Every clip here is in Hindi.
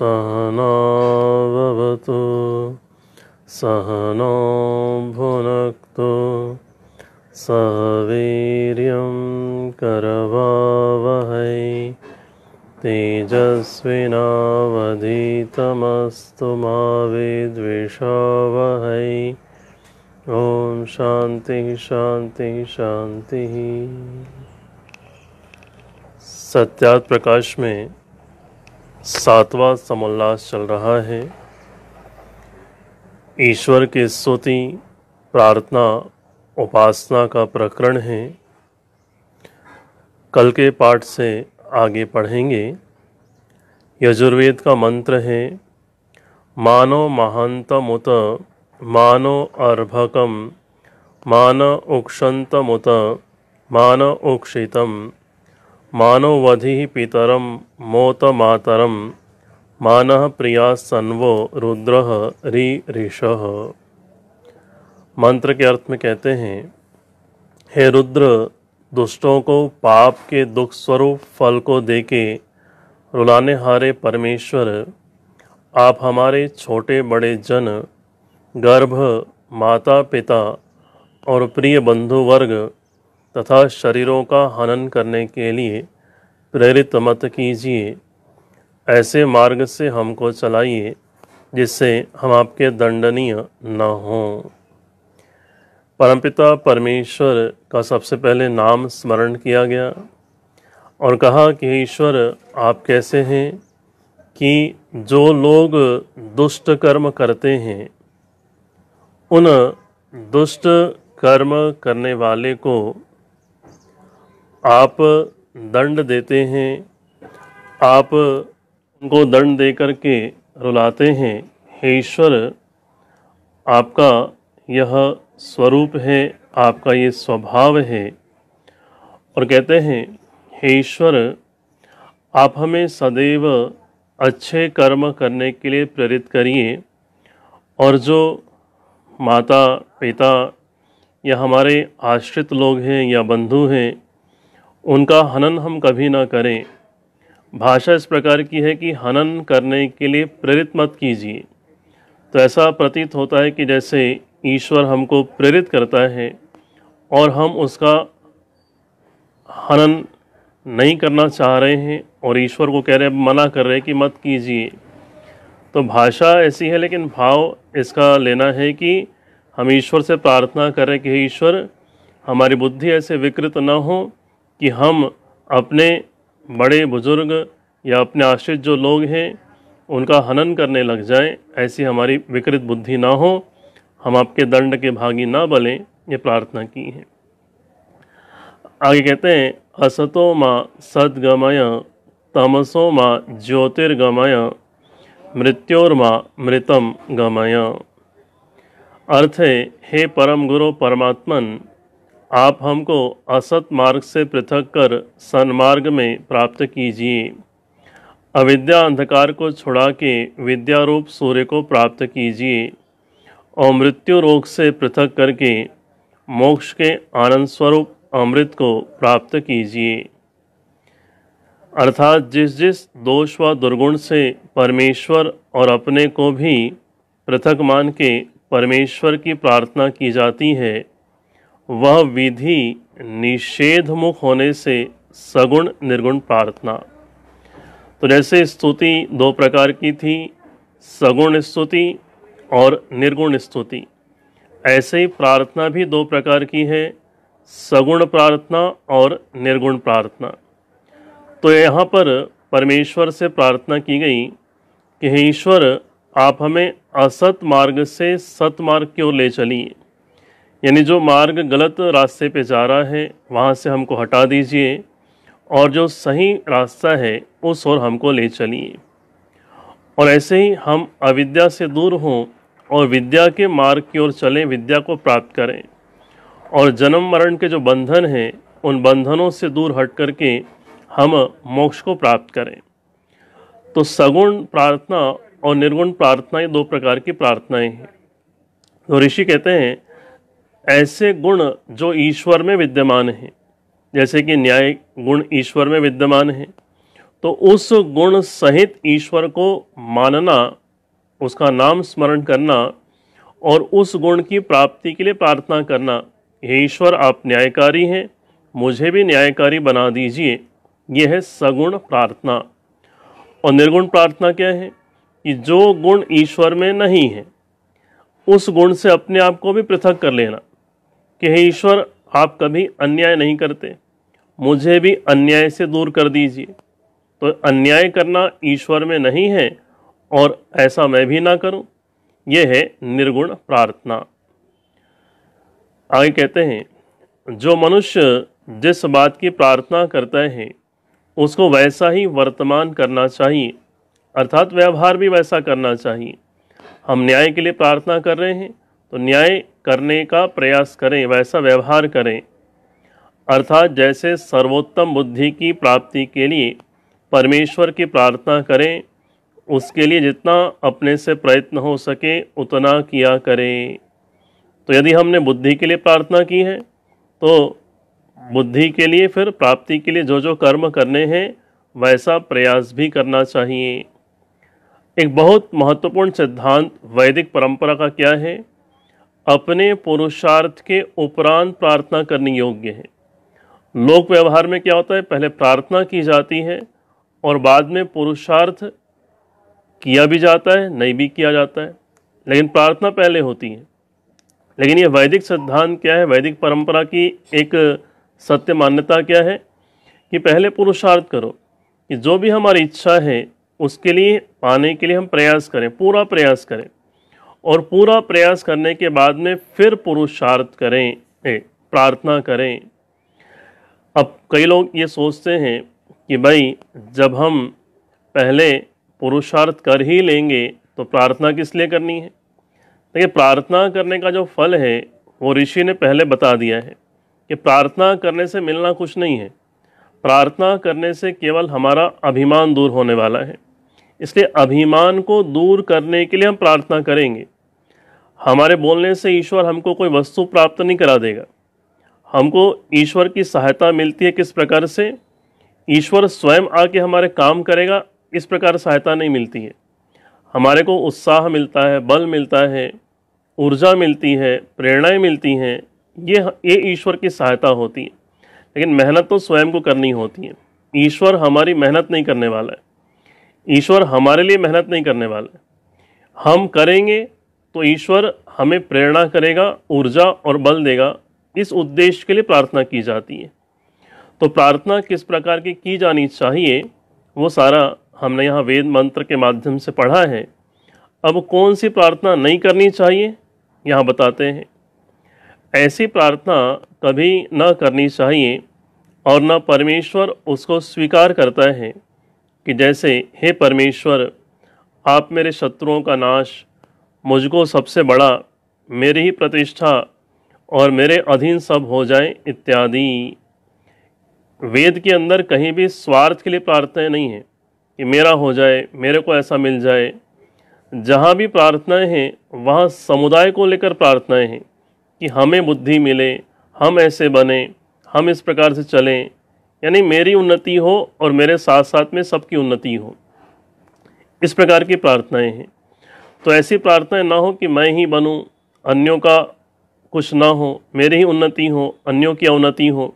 सहना भवतु सहनो भुनक्तु सह वीर्यं करवावहै तेजस्विनावधीतमस्तु मा विद्विषावहै ॐ शान्तिः शान्तिः शान्तिः सत्यात प्रकाश में सातवां समोल्लास चल रहा है ईश्वर के स्तुति प्रार्थना उपासना का प्रकरण है कल के पाठ से आगे पढ़ेंगे यजुर्वेद का मंत्र है मानो महांतमुत मानो अर्भकम मान उक्षंतमुत मान उक्षितम मानव वधि पितरम मोत मातरम मान प्रिया सन्वो रुद्र रि ऋष मंत्र के अर्थ में कहते हैं हे रुद्र दुष्टों को पाप के दुख स्वरूप फल को देके रुलाने हारे परमेश्वर आप हमारे छोटे बड़े जन गर्भ माता पिता और प्रिय बंधु वर्ग तथा शरीरों का हनन करने के लिए प्रेरित मत कीजिए ऐसे मार्ग से हमको चलाइए जिससे हम आपके दंडनीय न हों परमपिता परमेश्वर का सबसे पहले नाम स्मरण किया गया और कहा कि ईश्वर आप कैसे हैं कि जो लोग दुष्ट कर्म करते हैं उन दुष्ट कर्म करने वाले को आप दंड देते हैं आप उनको दंड दे करके रुलाते हैं हे ईश्वर आपका यह स्वरूप है आपका ये स्वभाव है और कहते हैं हे ईश्वर आप हमें सदैव अच्छे कर्म करने के लिए प्रेरित करिए और जो माता पिता या हमारे आश्रित लोग हैं या बंधु हैं उनका हनन हम कभी ना करें भाषा इस प्रकार की है कि हनन करने के लिए प्रेरित मत कीजिए तो ऐसा प्रतीत होता है कि जैसे ईश्वर हमको प्रेरित करता है और हम उसका हनन नहीं करना चाह रहे हैं और ईश्वर को कह रहे हैं मना कर रहे हैं कि मत कीजिए तो भाषा ऐसी है लेकिन भाव इसका लेना है कि हम ईश्वर से प्रार्थना करें कि ईश्वर हमारी बुद्धि ऐसे विकृत ना हो कि हम अपने बड़े बुज़ुर्ग या अपने आश्रित जो लोग हैं उनका हनन करने लग जाएं ऐसी हमारी विकृत बुद्धि ना हो हम आपके दंड के भागी ना बलें ये प्रार्थना की है आगे कहते हैं असतो माँ सदगमय तमसो माँ ज्योतिर्गमय मृत्योर्मा मृतम गमय अर्थ है हे परम गुरु परमात्मन आप हमको असत मार्ग से पृथक कर सन्मार्ग में प्राप्त कीजिए अविद्या अंधकार को छुड़ा के विद्या रूप सूर्य को प्राप्त कीजिए और मृत्यु रोग से पृथक करके मोक्ष के आनंद स्वरूप अमृत को प्राप्त कीजिए अर्थात जिस जिस दोष व दुर्गुण से परमेश्वर और अपने को भी पृथक मान के परमेश्वर की प्रार्थना की जाती है वह विधि निषेध मुख होने से सगुण निर्गुण प्रार्थना तो जैसे स्तुति दो प्रकार की थी सगुण स्तुति और निर्गुण स्तुति ऐसे ही प्रार्थना भी दो प्रकार की है सगुण प्रार्थना और निर्गुण प्रार्थना तो यहाँ पर परमेश्वर से प्रार्थना की गई कि हे ईश्वर आप हमें असत मार्ग से सत मार्ग की ओर ले चलिए यानी जो मार्ग गलत रास्ते पे जा रहा है वहाँ से हमको हटा दीजिए और जो सही रास्ता है उस ओर हमको ले चलिए और ऐसे ही हम अविद्या से दूर हों और विद्या के मार्ग की ओर चलें विद्या को प्राप्त करें और जन्म मरण के जो बंधन हैं उन बंधनों से दूर हट करके हम मोक्ष को प्राप्त करें तो सगुण प्रार्थना और निर्गुण प्रार्थना ये दो प्रकार की प्रार्थनाएं हैं तो ऋषि कहते हैं ऐसे गुण जो ईश्वर में विद्यमान हैं जैसे कि न्याय गुण ईश्वर में विद्यमान है तो उस गुण सहित ईश्वर को मानना उसका नाम स्मरण करना और उस गुण की प्राप्ति के लिए प्रार्थना करना हे ईश्वर आप न्यायकारी हैं मुझे भी न्यायकारी बना दीजिए यह है सगुण प्रार्थना और निर्गुण प्रार्थना क्या है कि जो गुण ईश्वर में नहीं है उस गुण से अपने आप को भी पृथक कर लेना कि हे ईश्वर आप कभी अन्याय नहीं करते मुझे भी अन्याय से दूर कर दीजिए तो अन्याय करना ईश्वर में नहीं है और ऐसा मैं भी ना करूं यह है निर्गुण प्रार्थना आगे कहते हैं जो मनुष्य जिस बात की प्रार्थना करता है उसको वैसा ही वर्तमान करना चाहिए अर्थात व्यवहार भी वैसा करना चाहिए हम न्याय के लिए प्रार्थना कर रहे हैं तो न्याय करने का प्रयास करें वैसा व्यवहार करें अर्थात जैसे सर्वोत्तम बुद्धि की प्राप्ति के लिए परमेश्वर की प्रार्थना करें उसके लिए जितना अपने से प्रयत्न हो सके उतना किया करें तो यदि हमने बुद्धि के लिए प्रार्थना की है तो बुद्धि के लिए फिर प्राप्ति के लिए जो जो कर्म करने हैं वैसा प्रयास भी करना चाहिए एक बहुत महत्वपूर्ण सिद्धांत वैदिक परंपरा का क्या है अपने पुरुषार्थ के उपरांत प्रार्थना करनी योग्य है लोक व्यवहार में क्या होता है पहले प्रार्थना की जाती है और बाद में पुरुषार्थ किया भी जाता है नहीं भी किया जाता है लेकिन प्रार्थना पहले होती है लेकिन ये वैदिक सिद्धांत क्या है वैदिक परंपरा की एक सत्य मान्यता क्या है कि पहले पुरुषार्थ करो कि जो भी हमारी इच्छा है उसके लिए पाने के लिए हम प्रयास करें पूरा प्रयास करें और पूरा प्रयास करने के बाद में फिर पुरुषार्थ करें प्रार्थना करें अब कई लोग ये सोचते हैं कि भाई जब हम पहले पुरुषार्थ कर ही लेंगे तो प्रार्थना किस लिए करनी है देखिए प्रार्थना करने का जो फल है वो ऋषि ने पहले बता दिया है कि प्रार्थना करने से मिलना कुछ नहीं है प्रार्थना करने से केवल हमारा अभिमान दूर होने वाला है इसलिए अभिमान को दूर करने के लिए हम प्रार्थना करेंगे हमारे बोलने से ईश्वर हमको कोई वस्तु प्राप्त नहीं करा देगा हमको ईश्वर की सहायता मिलती है किस प्रकार से ईश्वर स्वयं आके हमारे काम करेगा इस प्रकार सहायता नहीं मिलती है हमारे को उत्साह मिलता है बल मिलता है ऊर्जा मिलती है प्रेरणाएं मिलती हैं ये ये ईश्वर की सहायता होती है लेकिन मेहनत तो स्वयं को करनी होती है ईश्वर हमारी मेहनत नहीं करने वाला है ईश्वर हमारे लिए मेहनत नहीं करने वाले हम करेंगे तो ईश्वर हमें प्रेरणा करेगा ऊर्जा और बल देगा इस उद्देश्य के लिए प्रार्थना की जाती है तो प्रार्थना किस प्रकार की की जानी चाहिए वो सारा हमने यहाँ वेद मंत्र के माध्यम से पढ़ा है अब कौन सी प्रार्थना नहीं करनी चाहिए यहाँ बताते हैं ऐसी प्रार्थना कभी ना करनी चाहिए और ना परमेश्वर उसको स्वीकार करता है कि जैसे हे परमेश्वर आप मेरे शत्रुओं का नाश मुझको सबसे बड़ा मेरी ही प्रतिष्ठा और मेरे अधीन सब हो जाए इत्यादि वेद के अंदर कहीं भी स्वार्थ के लिए प्रार्थनाएं नहीं हैं कि मेरा हो जाए मेरे को ऐसा मिल जाए जहाँ भी प्रार्थनाएं हैं वहाँ समुदाय को लेकर प्रार्थनाएं हैं कि हमें बुद्धि मिले हम ऐसे बने हम इस प्रकार से चलें यानी मेरी उन्नति हो और मेरे साथ साथ में सबकी उन्नति हो इस प्रकार की प्रार्थनाएं हैं तो ऐसी प्रार्थनाएं ना हो कि मैं ही बनूं अन्यों का कुछ ना हो मेरी ही उन्नति हो अन्यों की अवन्नति हो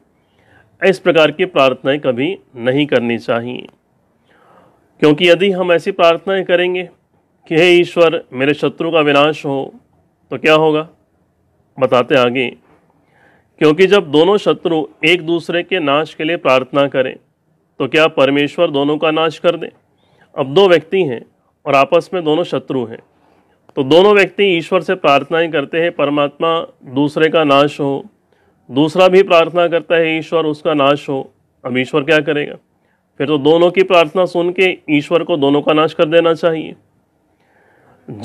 इस प्रकार की प्रार्थनाएं कभी नहीं करनी चाहिए क्योंकि यदि हम ऐसी प्रार्थनाएं करेंगे कि हे ईश्वर मेरे शत्रु का विनाश हो तो क्या होगा बताते आगे क्योंकि जब दोनों शत्रु एक दूसरे के नाश के लिए प्रार्थना करें तो क्या परमेश्वर दोनों का नाश कर दें अब दो व्यक्ति हैं और आपस में दोनों शत्रु हैं तो दोनों व्यक्ति ईश्वर से प्रार्थनाएं करते हैं परमात्मा दूसरे का नाश हो दूसरा भी प्रार्थना करता है ईश्वर उसका नाश हो अब ईश्वर क्या करेगा फिर तो दोनों की प्रार्थना सुन के ईश्वर को दोनों का नाश कर देना चाहिए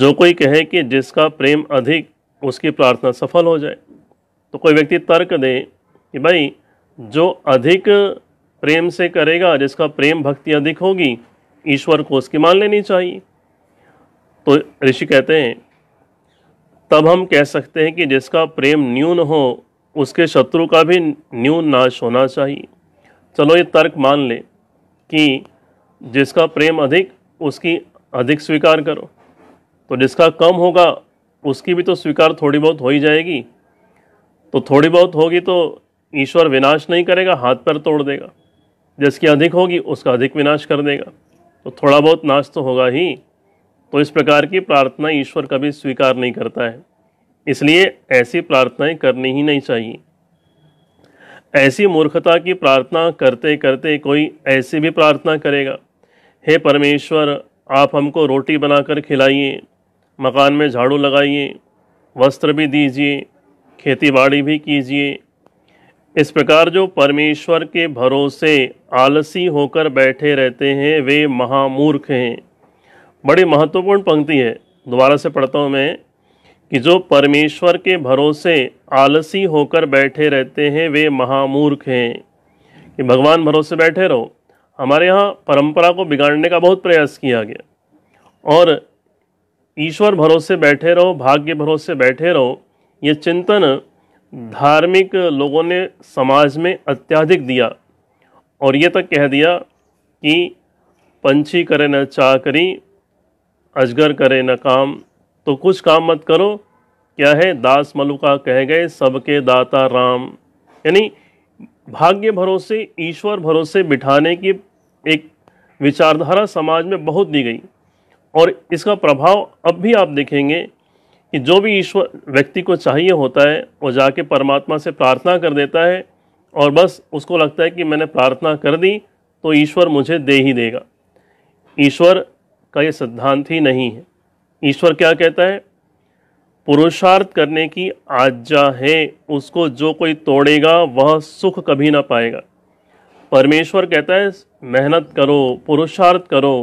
जो कोई कहे कि जिसका प्रेम अधिक उसकी प्रार्थना सफल हो जाए तो कोई व्यक्ति तर्क दे कि भाई जो अधिक प्रेम से करेगा जिसका प्रेम भक्ति अधिक होगी ईश्वर को उसकी मान लेनी चाहिए तो ऋषि कहते हैं तब हम कह सकते हैं कि जिसका प्रेम न्यून हो उसके शत्रु का भी न्यून नाश होना चाहिए चलो ये तर्क मान ले कि जिसका प्रेम अधिक उसकी अधिक स्वीकार करो तो जिसका कम होगा उसकी भी तो स्वीकार थोड़ी बहुत हो ही जाएगी तो थोड़ी बहुत होगी तो ईश्वर विनाश नहीं करेगा हाथ पर तोड़ देगा जिसकी अधिक होगी उसका अधिक विनाश कर देगा तो थोड़ा बहुत नाश तो होगा ही तो इस प्रकार की प्रार्थना ईश्वर कभी स्वीकार नहीं करता है इसलिए ऐसी प्रार्थनाएं करनी ही नहीं चाहिए ऐसी मूर्खता की प्रार्थना करते करते कोई ऐसी भी प्रार्थना करेगा हे परमेश्वर आप हमको रोटी बनाकर खिलाइए मकान में झाड़ू लगाइए वस्त्र भी दीजिए खेती बाड़ी भी कीजिए इस प्रकार जो परमेश्वर के भरोसे आलसी होकर बैठे रहते हैं वे महामूर्ख हैं बड़ी महत्वपूर्ण पंक्ति है दोबारा से पढ़ता हूँ मैं कि जो परमेश्वर के भरोसे आलसी होकर बैठे रहते हैं वे महामूर्ख हैं कि भगवान भरोसे बैठे रहो हमारे यहाँ परंपरा को बिगाड़ने का बहुत प्रयास किया गया और ईश्वर भरोसे बैठे रहो भाग्य भरोसे बैठे रहो ये चिंतन धार्मिक लोगों ने समाज में अत्याधिक दिया और ये तक तो कह दिया कि पंछी करे न चा करी अजगर करे न काम तो कुछ काम मत करो क्या है दास मलुका कह गए सबके दाता राम यानी भाग्य भरोसे ईश्वर भरोसे बिठाने की एक विचारधारा समाज में बहुत दी गई और इसका प्रभाव अब भी आप देखेंगे कि जो भी ईश्वर व्यक्ति को चाहिए होता है वो जाके परमात्मा से प्रार्थना कर देता है और बस उसको लगता है कि मैंने प्रार्थना कर दी तो ईश्वर मुझे दे ही देगा ईश्वर का ये सिद्धांत ही नहीं है ईश्वर क्या कहता है पुरुषार्थ करने की आज्ञा है उसको जो कोई तोड़ेगा वह सुख कभी ना पाएगा परमेश्वर कहता है मेहनत करो पुरुषार्थ करो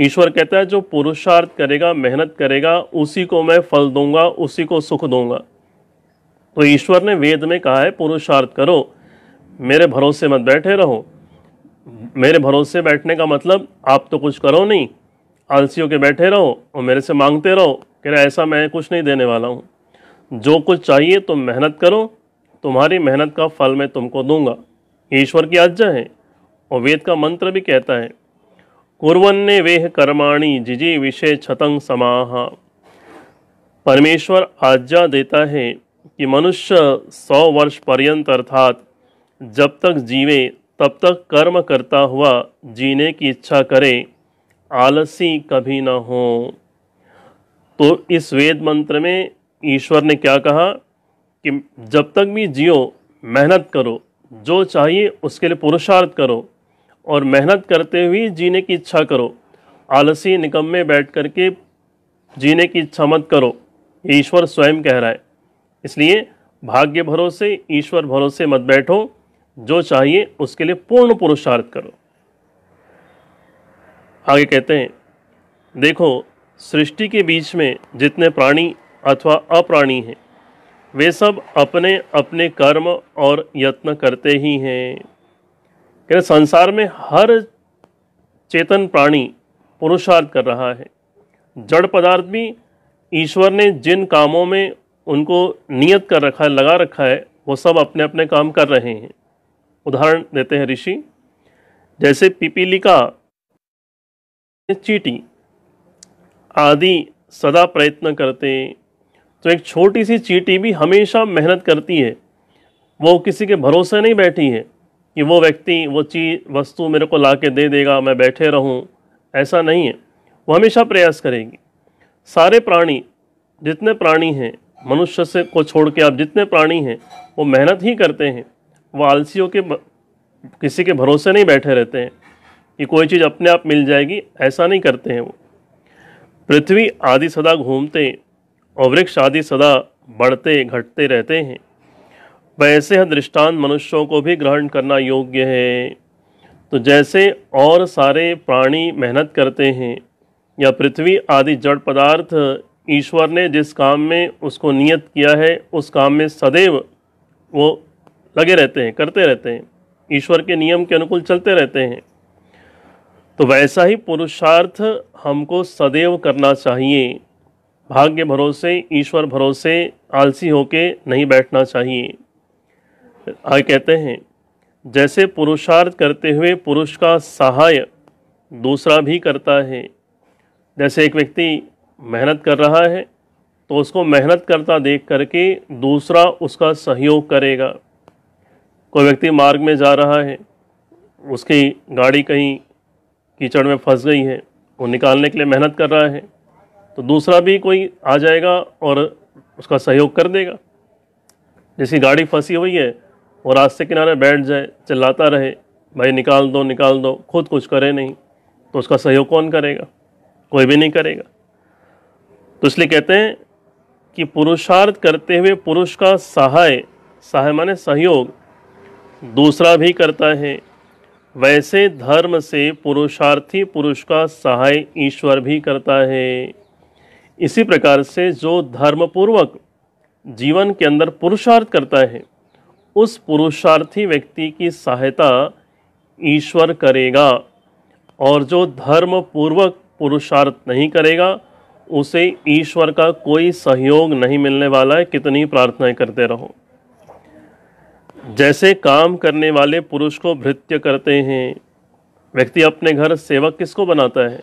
ईश्वर कहता है जो पुरुषार्थ करेगा मेहनत करेगा उसी को मैं फल दूंगा उसी को सुख दूंगा तो ईश्वर ने वेद में कहा है पुरुषार्थ करो मेरे भरोसे मत बैठे रहो मेरे भरोसे बैठने का मतलब आप तो कुछ करो नहीं आलसियों के बैठे रहो और मेरे से मांगते रहो कह रहे ऐसा मैं कुछ नहीं देने वाला हूँ जो कुछ चाहिए तुम मेहनत करो तुम्हारी मेहनत का फल मैं तुमको दूंगा ईश्वर की आज्ञा है और वेद का मंत्र भी कहता है कुरन्ने वेह कर्माणी जिजी विषय छतंग समाह परमेश्वर आज्ञा देता है कि मनुष्य सौ वर्ष पर्यंत अर्थात जब तक जीवे तब तक कर्म करता हुआ जीने की इच्छा करे आलसी कभी न हो तो इस वेद मंत्र में ईश्वर ने क्या कहा कि जब तक भी जियो मेहनत करो जो चाहिए उसके लिए पुरुषार्थ करो और मेहनत करते हुए जीने की इच्छा करो आलसी निकम में बैठ कर के जीने की इच्छा मत करो ये ईश्वर स्वयं कह रहा है इसलिए भाग्य भरोसे ईश्वर भरोसे मत बैठो जो चाहिए उसके लिए पूर्ण पुरुषार्थ करो आगे कहते हैं देखो सृष्टि के बीच में जितने प्राणी अथवा अप्राणी हैं वे सब अपने अपने कर्म और यत्न करते ही हैं यानी संसार में हर चेतन प्राणी पुरुषार्थ कर रहा है जड़ पदार्थ भी ईश्वर ने जिन कामों में उनको नियत कर रखा है लगा रखा है वो सब अपने अपने काम कर रहे हैं उदाहरण देते हैं ऋषि जैसे का चीटी आदि सदा प्रयत्न करते तो एक छोटी सी चीटी भी हमेशा मेहनत करती है वो किसी के भरोसे नहीं बैठी है कि वो व्यक्ति वो चीज़ वस्तु मेरे को ला के दे देगा मैं बैठे रहूँ ऐसा नहीं है वो हमेशा प्रयास करेगी सारे प्राणी जितने प्राणी हैं मनुष्य से को छोड़ के आप जितने प्राणी हैं वो मेहनत ही करते हैं वो आलसियों के किसी के भरोसे नहीं बैठे रहते हैं कि कोई चीज़ अपने आप मिल जाएगी ऐसा नहीं करते हैं वो पृथ्वी आदि सदा घूमते और वृक्ष आदि सदा बढ़ते घटते रहते हैं वैसे यह दृष्टांत मनुष्यों को भी ग्रहण करना योग्य है तो जैसे और सारे प्राणी मेहनत करते हैं या पृथ्वी आदि जड़ पदार्थ ईश्वर ने जिस काम में उसको नियत किया है उस काम में सदैव वो लगे रहते हैं करते रहते हैं ईश्वर के नियम के अनुकूल चलते रहते हैं तो वैसा ही पुरुषार्थ हमको सदैव करना चाहिए भाग्य भरोसे ईश्वर भरोसे आलसी होके नहीं बैठना चाहिए आगे हाँ, कहते हैं जैसे पुरुषार्थ करते हुए पुरुष का सहाय दूसरा भी करता है जैसे एक व्यक्ति मेहनत कर रहा है तो उसको मेहनत करता देख करके दूसरा उसका सहयोग करेगा कोई व्यक्ति मार्ग में जा रहा है उसकी गाड़ी कहीं कीचड़ में फंस गई है वो निकालने के लिए मेहनत कर रहा है तो दूसरा भी कोई आ जाएगा और उसका सहयोग कर देगा जैसी गाड़ी फंसी हुई है वो रास्ते किनारे बैठ जाए चिल्लाता रहे भाई निकाल दो निकाल दो खुद कुछ करे नहीं तो उसका सहयोग कौन करेगा कोई भी नहीं करेगा तो इसलिए कहते हैं कि पुरुषार्थ करते हुए पुरुष का सहाय सहाय माने सहयोग दूसरा भी करता है वैसे धर्म से पुरुषार्थी पुरुष का सहाय ईश्वर भी करता है इसी प्रकार से जो धर्मपूर्वक जीवन के अंदर पुरुषार्थ करता है उस पुरुषार्थी व्यक्ति की सहायता ईश्वर करेगा और जो धर्म पूर्वक पुरुषार्थ नहीं करेगा उसे ईश्वर का कोई सहयोग नहीं मिलने वाला है कितनी प्रार्थनाएं करते रहो जैसे काम करने वाले पुरुष को भृत्य करते हैं व्यक्ति अपने घर सेवक किसको बनाता है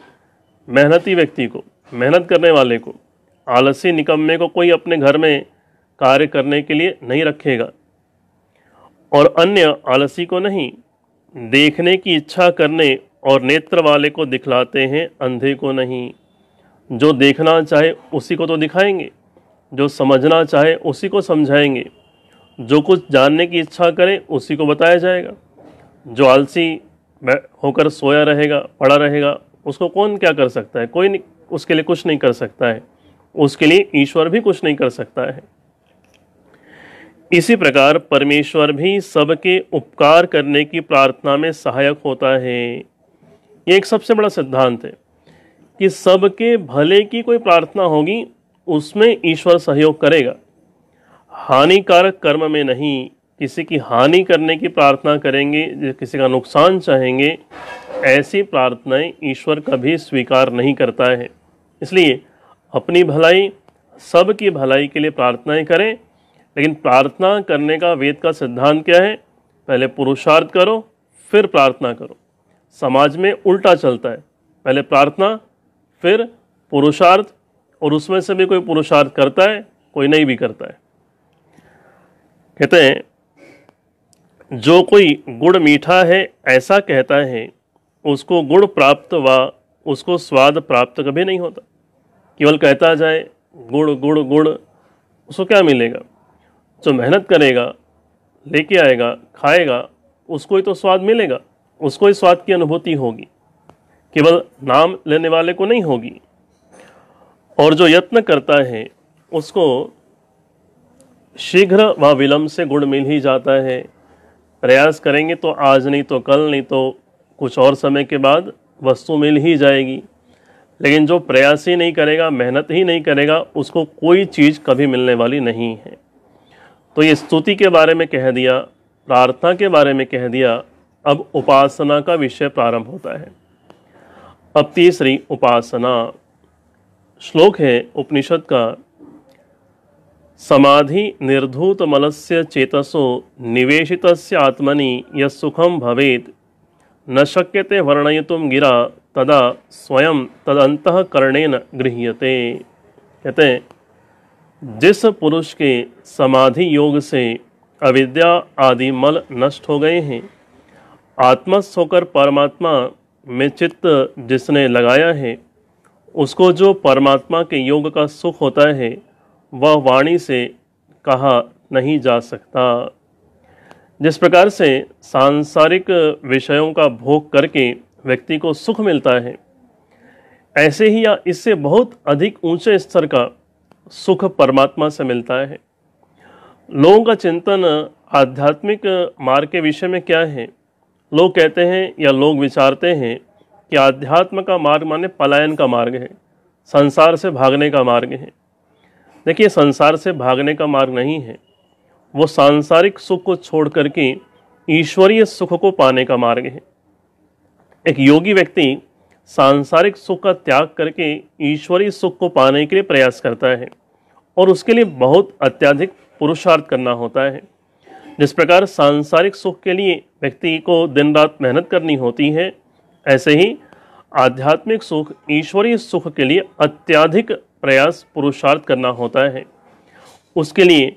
मेहनती व्यक्ति को मेहनत करने वाले को आलसी निकम्मे को कोई अपने घर में कार्य करने के लिए नहीं रखेगा और अन्य आलसी को नहीं देखने की इच्छा करने और नेत्र वाले को दिखलाते हैं अंधे को नहीं जो देखना चाहे उसी को तो दिखाएंगे जो समझना चाहे उसी को समझाएंगे जो कुछ जानने की इच्छा करे उसी को बताया जाएगा जो आलसी होकर सोया रहेगा पड़ा रहेगा उसको कौन क्या कर सकता है कोई नहीं उसके लिए कुछ नहीं कर सकता है उसके लिए ईश्वर भी कुछ नहीं कर सकता है इसी प्रकार परमेश्वर भी सबके उपकार करने की प्रार्थना में सहायक होता है ये एक सबसे बड़ा सिद्धांत है कि सबके भले की कोई प्रार्थना होगी उसमें ईश्वर सहयोग करेगा हानिकारक कर्म में नहीं किसी की हानि करने की प्रार्थना करेंगे किसी का नुकसान चाहेंगे ऐसी प्रार्थनाएं ईश्वर कभी स्वीकार नहीं करता है इसलिए अपनी भलाई सबकी भलाई के लिए प्रार्थनाएं करें लेकिन प्रार्थना करने का वेद का सिद्धांत क्या है पहले पुरुषार्थ करो फिर प्रार्थना करो समाज में उल्टा चलता है पहले प्रार्थना फिर पुरुषार्थ और उसमें से भी कोई पुरुषार्थ करता है कोई नहीं भी करता है कहते हैं जो कोई गुड़ मीठा है ऐसा कहता है उसको गुड़ प्राप्त व उसको स्वाद प्राप्त कभी नहीं होता केवल कहता जाए गुड़ गुड़ गुड़ उसको क्या मिलेगा जो मेहनत करेगा लेके आएगा खाएगा उसको ही तो स्वाद मिलेगा उसको ही स्वाद की अनुभूति होगी केवल नाम लेने वाले को नहीं होगी और जो यत्न करता है उसको शीघ्र व विलम्ब से गुण मिल ही जाता है प्रयास करेंगे तो आज नहीं तो कल नहीं तो कुछ और समय के बाद वस्तु मिल ही जाएगी लेकिन जो प्रयास ही नहीं करेगा मेहनत ही नहीं करेगा उसको कोई चीज़ कभी मिलने वाली नहीं है तो ये स्तुति के बारे में कह दिया प्रार्थना के बारे में कह दिया अब उपासना का विषय प्रारंभ होता है अब तीसरी उपासना श्लोक है उपनिषद का समाधि निर्धूत मलस्य चेतसो निवेशित आत्मनि युखम भवेत न शक्यते वर्णयितुम गिरा तदा स्वयं तदंतकरणेन गृह्यते कहते हैं जिस पुरुष के समाधि योग से अविद्या आदि मल नष्ट हो गए हैं आत्मस्थ होकर परमात्मा में चित्त जिसने लगाया है उसको जो परमात्मा के योग का सुख होता है वह वाणी से कहा नहीं जा सकता जिस प्रकार से सांसारिक विषयों का भोग करके व्यक्ति को सुख मिलता है ऐसे ही या इससे बहुत अधिक ऊंचे स्तर का सुख परमात्मा से मिलता है लोगों का चिंतन आध्यात्मिक मार्ग के विषय में क्या है लोग कहते हैं या लोग विचारते हैं कि आध्यात्म का मार्ग माने पलायन का मार्ग है संसार से भागने का मार्ग है देखिए संसार से भागने का मार्ग नहीं है वो सांसारिक सुख को छोड़ करके ईश्वरीय सुख को पाने का मार्ग है एक योगी व्यक्ति सांसारिक सुख का त्याग करके ईश्वरीय सुख को पाने के लिए प्रयास करता है और उसके लिए बहुत अत्याधिक पुरुषार्थ करना होता है जिस प्रकार सांसारिक सुख के लिए व्यक्ति को दिन रात मेहनत करनी होती है ऐसे ही आध्यात्मिक सुख ईश्वरीय सुख के लिए अत्याधिक प्रयास पुरुषार्थ करना होता है उसके लिए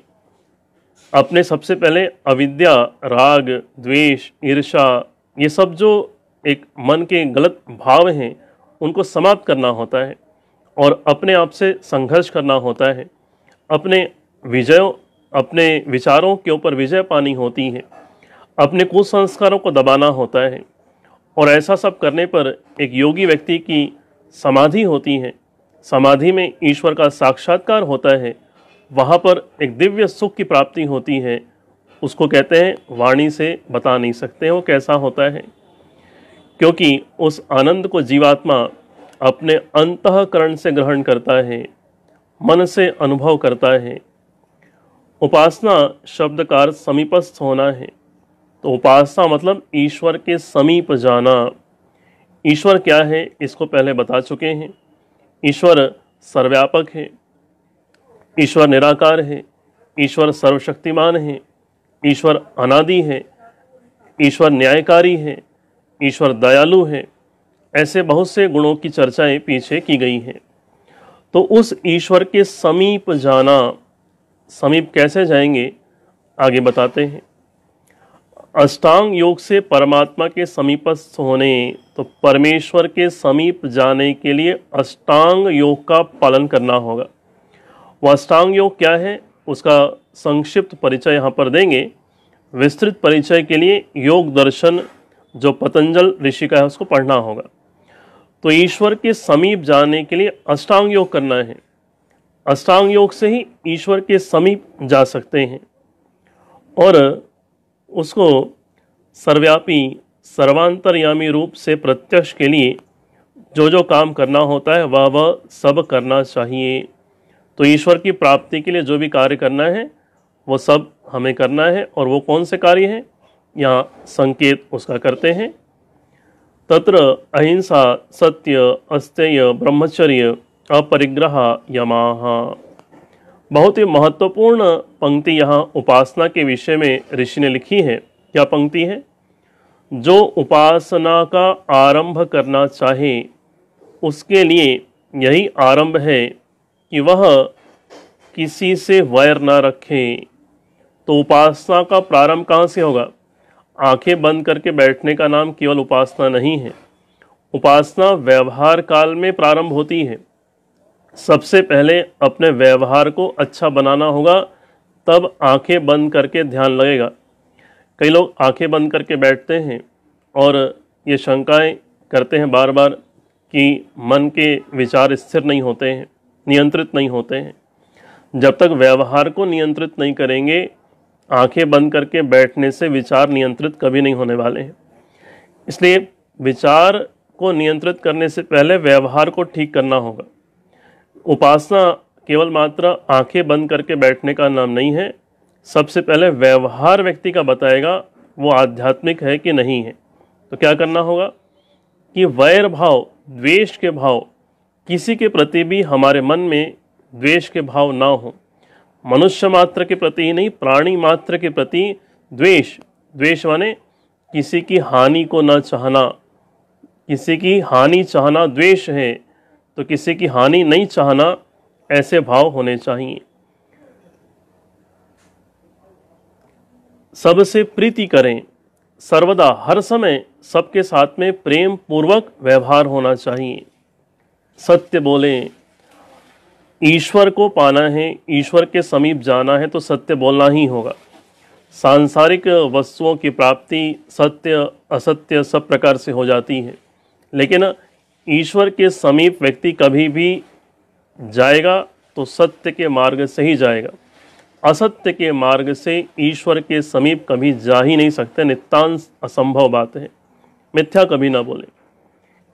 अपने सबसे पहले अविद्या राग द्वेष ईर्षा ये सब जो एक मन के गलत भाव हैं उनको समाप्त करना होता है और अपने आप से संघर्ष करना होता है अपने विजयों अपने विचारों के ऊपर विजय पानी होती है अपने कुसंस्कारों को दबाना होता है और ऐसा सब करने पर एक योगी व्यक्ति की समाधि होती है समाधि में ईश्वर का साक्षात्कार होता है वहाँ पर एक दिव्य सुख की प्राप्ति होती है उसको कहते हैं वाणी से बता नहीं सकते हो कैसा होता है क्योंकि उस आनंद को जीवात्मा अपने अंतकरण से ग्रहण करता है मन से अनुभव करता है उपासना शब्द का समीपस्थ होना है तो उपासना मतलब ईश्वर के समीप जाना ईश्वर क्या है इसको पहले बता चुके हैं ईश्वर सर्वव्यापक है ईश्वर निराकार है ईश्वर सर्वशक्तिमान है ईश्वर अनादि है ईश्वर न्यायकारी है ईश्वर दयालु है ऐसे बहुत से गुणों की चर्चाएं पीछे की गई हैं तो उस ईश्वर के समीप जाना समीप कैसे जाएंगे आगे बताते हैं अष्टांग योग से परमात्मा के समीपस्थ होने तो परमेश्वर के समीप जाने के लिए अष्टांग योग का पालन करना होगा वह अष्टांग योग क्या है उसका संक्षिप्त परिचय यहाँ पर देंगे विस्तृत परिचय के लिए योग दर्शन जो पतंजल ऋषि का है उसको पढ़ना होगा तो ईश्वर के समीप जाने के लिए अष्टांग योग करना है अष्टांग योग से ही ईश्वर के समीप जा सकते हैं और उसको सर्वव्यापी सर्वांतरयामी रूप से प्रत्यक्ष के लिए जो जो काम करना होता है वह वह सब करना चाहिए तो ईश्वर की प्राप्ति के लिए जो भी कार्य करना है वो सब हमें करना है और वो कौन से कार्य हैं या संकेत उसका करते हैं तत्र अहिंसा सत्य अस्तेय ब्रह्मचर्य अपरिग्रह यमा बहुत ही महत्वपूर्ण पंक्ति यहाँ उपासना के विषय में ऋषि ने लिखी है क्या पंक्ति है जो उपासना का आरंभ करना चाहे उसके लिए यही आरंभ है कि वह किसी से वैर ना रखे तो उपासना का प्रारंभ कहाँ से होगा आंखें बंद करके बैठने का नाम केवल उपासना नहीं है उपासना व्यवहार काल में प्रारंभ होती है सबसे पहले अपने व्यवहार को अच्छा बनाना होगा तब आंखें बंद करके ध्यान लगेगा कई लोग आंखें बंद करके बैठते हैं और ये शंकाएं करते हैं बार बार कि मन के विचार स्थिर नहीं होते हैं नियंत्रित नहीं होते हैं जब तक व्यवहार को नियंत्रित नहीं करेंगे आंखें बंद करके बैठने से विचार नियंत्रित कभी नहीं होने वाले हैं इसलिए विचार को नियंत्रित करने से पहले व्यवहार को ठीक करना होगा उपासना केवल मात्र आंखें बंद करके बैठने का नाम नहीं है सबसे पहले व्यवहार व्यक्ति का बताएगा वो आध्यात्मिक है कि नहीं है तो क्या करना होगा कि वैर भाव द्वेष के भाव किसी के प्रति भी हमारे मन में द्वेष के भाव ना हों मनुष्य मात्र के प्रति ही नहीं प्राणी मात्र के प्रति द्वेष द्वेष माने किसी की हानि को न चाहना किसी की हानि चाहना द्वेष है तो किसी की हानि नहीं चाहना ऐसे भाव होने चाहिए सबसे प्रीति करें सर्वदा हर समय सबके साथ में प्रेम पूर्वक व्यवहार होना चाहिए सत्य बोलें ईश्वर को पाना है ईश्वर के समीप जाना है तो सत्य बोलना ही होगा सांसारिक वस्तुओं की प्राप्ति सत्य असत्य सब प्रकार से हो जाती है लेकिन ईश्वर के समीप व्यक्ति कभी भी जाएगा तो सत्य के मार्ग से ही जाएगा असत्य के मार्ग से ईश्वर के समीप कभी जा ही नहीं सकते नितान असंभव बात है मिथ्या कभी ना बोले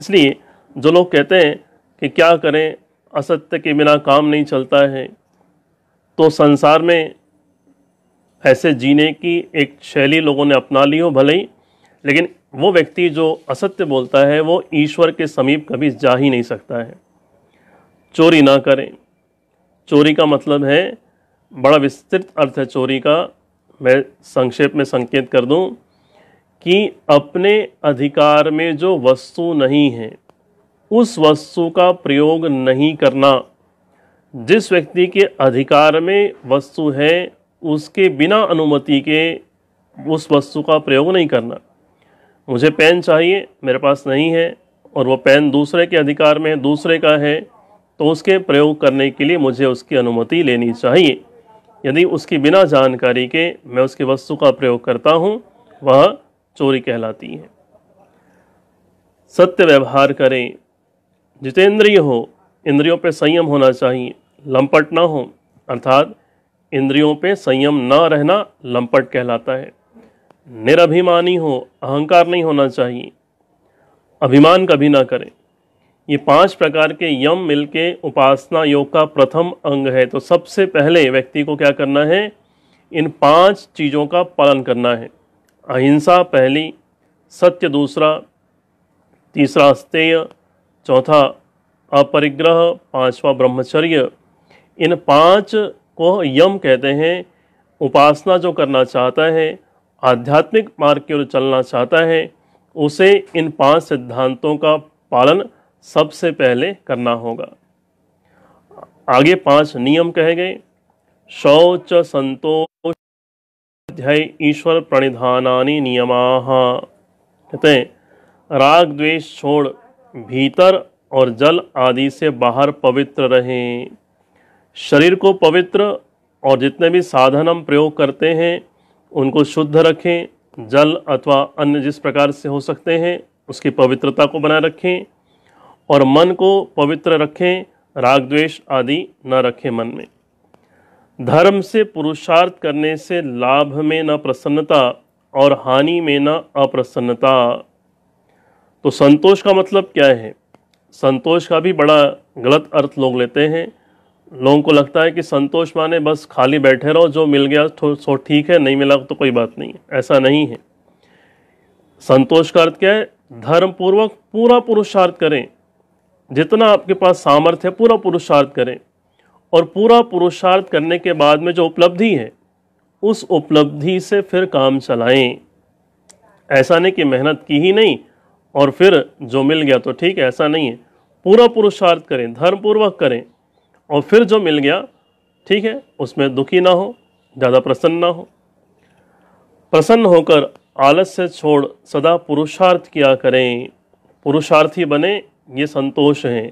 इसलिए जो लोग कहते हैं कि क्या करें असत्य के बिना काम नहीं चलता है तो संसार में ऐसे जीने की एक शैली लोगों ने अपना ली हो भले ही लेकिन वो व्यक्ति जो असत्य बोलता है वो ईश्वर के समीप कभी जा ही नहीं सकता है चोरी ना करें चोरी का मतलब है बड़ा विस्तृत अर्थ है चोरी का मैं संक्षेप में संकेत कर दूं कि अपने अधिकार में जो वस्तु नहीं है उस वस्तु का प्रयोग नहीं करना जिस व्यक्ति के अधिकार में वस्तु है उसके बिना अनुमति के उस वस्तु का प्रयोग नहीं करना मुझे पेन चाहिए मेरे पास नहीं है और वो पेन दूसरे के अधिकार में दूसरे का है तो उसके प्रयोग करने के लिए मुझे उसकी अनुमति लेनी चाहिए यदि उसकी बिना जानकारी के मैं उसकी वस्तु का प्रयोग करता हूँ वह चोरी कहलाती है सत्य व्यवहार करें जितेंद्रिय हो इंद्रियों पर संयम होना चाहिए लंपट ना हो अर्थात इंद्रियों पर संयम ना रहना लंपट कहलाता है निरभिमानी हो अहंकार नहीं होना चाहिए अभिमान कभी ना करें ये पांच प्रकार के यम मिलके उपासना योग का प्रथम अंग है तो सबसे पहले व्यक्ति को क्या करना है इन पांच चीज़ों का पालन करना है अहिंसा पहली सत्य दूसरा तीसरा स्तेय चौथा अपरिग्रह पांचवा ब्रह्मचर्य इन पांच को यम कहते हैं उपासना जो करना चाहता है आध्यात्मिक मार्ग की ओर चलना चाहता है उसे इन पांच सिद्धांतों का पालन सबसे पहले करना होगा आगे पांच नियम कहे गए शौच संतोष अध्याय ईश्वर प्रणिधानानि नियमा कहते हैं राग द्वेष छोड़ भीतर और जल आदि से बाहर पवित्र रहें शरीर को पवित्र और जितने भी साधन हम प्रयोग करते हैं उनको शुद्ध रखें जल अथवा अन्य जिस प्रकार से हो सकते हैं उसकी पवित्रता को बनाए रखें और मन को पवित्र रखें राग द्वेष आदि न रखें मन में धर्म से पुरुषार्थ करने से लाभ में न प्रसन्नता और हानि में न अप्रसन्नता तो संतोष का मतलब क्या है संतोष का भी बड़ा गलत अर्थ लोग लेते हैं लोगों को लगता है कि संतोष माने बस खाली बैठे रहो जो मिल गया तो ठीक है नहीं मिला तो कोई बात नहीं है ऐसा नहीं है संतोष का अर्थ क्या है धर्मपूर्वक पूरा पुरुषार्थ करें जितना आपके पास सामर्थ्य है पूरा पुरुषार्थ करें और पूरा पुरुषार्थ करने के बाद में जो उपलब्धि है उस उपलब्धि से फिर काम चलाएं ऐसा नहीं कि मेहनत की ही नहीं और फिर जो मिल गया तो ठीक है ऐसा नहीं है पूरा पुरुषार्थ करें धर्मपूर्वक करें और फिर जो मिल गया ठीक है उसमें दुखी ना हो ज़्यादा प्रसन्न ना हो प्रसन्न होकर आलस से छोड़ सदा पुरुषार्थ किया करें पुरुषार्थी बने ये संतोष है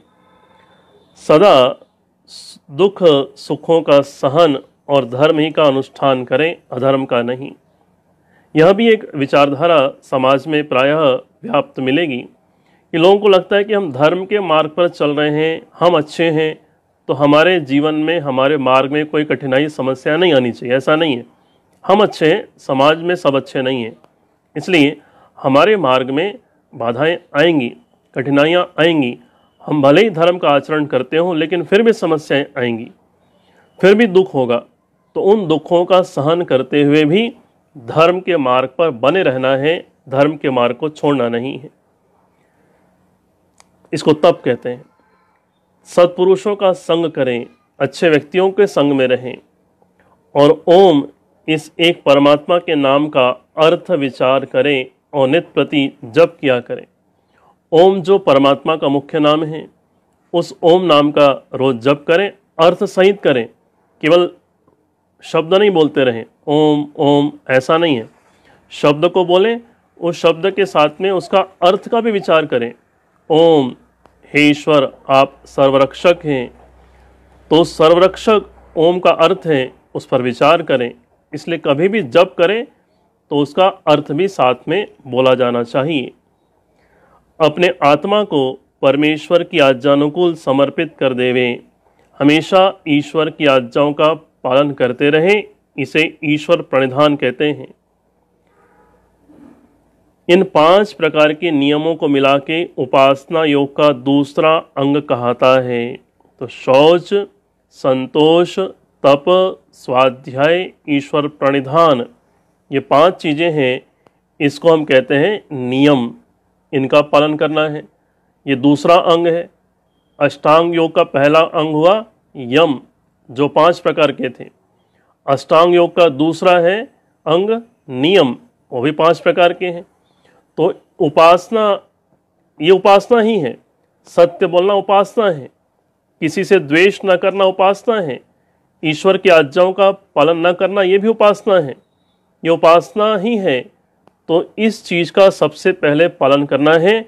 सदा दुख सुखों का सहन और धर्म ही का अनुष्ठान करें अधर्म का नहीं यह भी एक विचारधारा समाज में प्रायः व्याप्त मिलेगी कि लोगों को लगता है कि हम धर्म के मार्ग पर चल रहे हैं हम अच्छे हैं तो हमारे जीवन में हमारे मार्ग में कोई कठिनाई समस्या नहीं आनी चाहिए ऐसा नहीं है हम अच्छे हैं समाज में सब अच्छे नहीं हैं इसलिए हमारे मार्ग में बाधाएं आएंगी कठिनाइयां आएंगी हम भले ही धर्म का आचरण करते हों लेकिन फिर भी समस्याएं आएंगी फिर भी दुख होगा तो उन दुखों का सहन करते हुए भी धर्म के मार्ग पर बने रहना है धर्म के मार्ग को छोड़ना नहीं है इसको तप कहते हैं सत्पुरुषों का संग करें अच्छे व्यक्तियों के संग में रहें और ओम इस एक परमात्मा के नाम का अर्थ विचार करें और नित प्रति जप किया करें ओम जो परमात्मा का मुख्य नाम है उस ओम नाम का रोज जप करें अर्थ सहित करें केवल शब्द नहीं बोलते रहें ओम ओम ऐसा नहीं है शब्द को बोलें उस शब्द के साथ में उसका अर्थ का भी विचार करें ओम हे ईश्वर आप सर्वरक्षक हैं तो सर्वरक्षक ओम का अर्थ है उस पर विचार करें इसलिए कभी भी जप करें तो उसका अर्थ भी साथ में बोला जाना चाहिए अपने आत्मा को परमेश्वर की आज्ञानुकूल समर्पित कर देवें हमेशा ईश्वर की आज्ञाओं का पालन करते रहें इसे ईश्वर प्रणिधान कहते हैं इन पांच प्रकार के नियमों को मिला के उपासना योग का दूसरा अंग कहता है तो शौच संतोष तप स्वाध्याय ईश्वर प्रणिधान ये पांच चीज़ें हैं इसको हम कहते हैं नियम इनका पालन करना है ये दूसरा अंग है अष्टांग योग का पहला अंग हुआ यम जो पांच प्रकार के थे अष्टांग योग का दूसरा है अंग नियम वो भी पांच प्रकार के हैं तो उपासना ये उपासना ही है सत्य बोलना उपासना है किसी से द्वेष न करना उपासना है ईश्वर की आज्ञाओं का पालन न करना ये भी उपासना है ये उपासना ही है तो इस चीज़ का सबसे पहले पालन करना है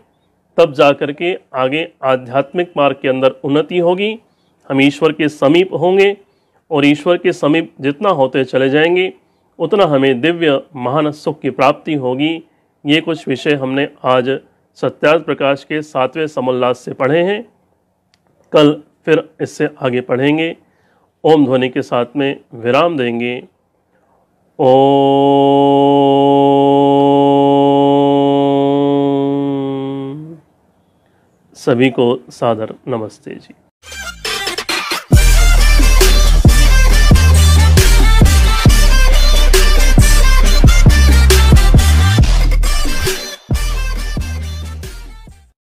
तब जा कर के आगे आध्यात्मिक मार्ग के अंदर उन्नति होगी हम ईश्वर के समीप होंगे और ईश्वर के समीप जितना होते चले जाएंगे उतना हमें दिव्य महान सुख की प्राप्ति होगी ये कुछ विषय हमने आज सत्यार्थ प्रकाश के सातवें समोल्लास से पढ़े हैं कल फिर इससे आगे पढ़ेंगे ओम ध्वनि के साथ में विराम देंगे ओ सभी को सादर नमस्ते जी